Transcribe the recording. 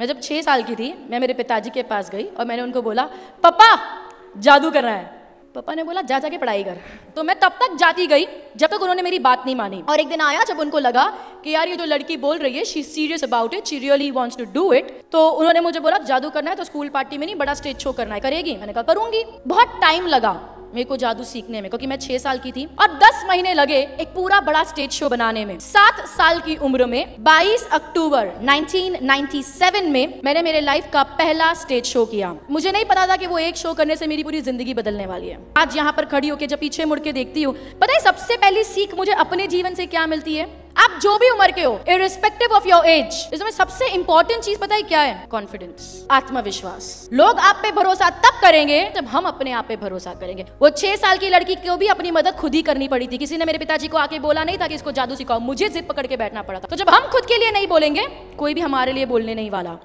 मैं जब छः साल की थी मैं मेरे पिताजी के पास गई और मैंने उनको बोला पापा जादू करना है पापा ने बोला जा जाके पढ़ाई कर तो मैं तब तक जाती गई जब तक उन्होंने मेरी बात नहीं मानी और एक दिन आया जब उनको लगा कि यार ये जो लड़की बोल रही है she serious about it she really wants to do it तो उन्होंने मुझे बोला जादू करना है तो स्कूल पार्टी में नहीं बड़ा स्टेज शो करना है करेगी मैंने कहा करूंगी बहुत टाइम लगा मेरे को जादू सीखने में क्योंकि मैं छह साल की थी और दस महीने लगे एक पूरा बड़ा स्टेज शो बनाने में सात साल की उम्र में 22 अक्टूबर 1997 में मैंने मेरे लाइफ का पहला स्टेज शो किया मुझे नहीं पता था कि वो एक शो करने से मेरी पूरी जिंदगी बदलने वाली है आज यहाँ पर खड़ी होकर जब पीछे मुड़ के देखती हूँ पता है सबसे पहली सीख मुझे अपने जीवन से क्या मिलती है आप जो भी उम्र के हो इरिस्पेक्टिव ऑफ योर एज इसमें सबसे इंपॉर्टेंट चीज पता है क्या है कॉन्फिडेंस आत्मविश्वास लोग आप पे भरोसा तब करेंगे जब हम अपने आप पे भरोसा करेंगे वो छह साल की लड़की को भी अपनी मदद खुद ही करनी पड़ी थी किसी ने मेरे पिताजी को आके बोला नहीं था कि इसको जादू सिखाओ मुझे जिद पकड़ के बैठना पड़ा था तो जब हम खुद के लिए नहीं बोलेंगे कोई भी हमारे लिए बोलने नहीं वाला